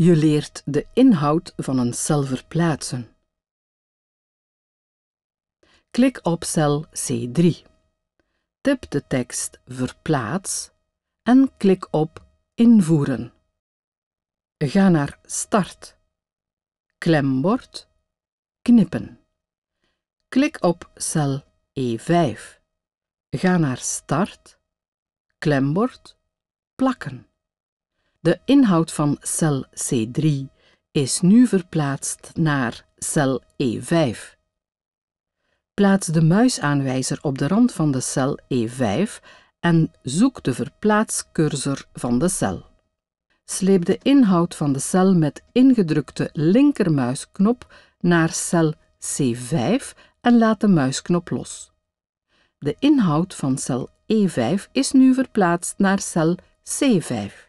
Je leert de inhoud van een cel verplaatsen. Klik op cel C3. Tip de tekst Verplaats en klik op Invoeren. Ga naar Start, klembord, Knippen. Klik op cel E5. Ga naar Start, klembord, Plakken. De inhoud van cel C3 is nu verplaatst naar cel E5. Plaats de muisaanwijzer op de rand van de cel E5 en zoek de verplaatscursor van de cel. Sleep de inhoud van de cel met ingedrukte linkermuisknop naar cel C5 en laat de muisknop los. De inhoud van cel E5 is nu verplaatst naar cel C5.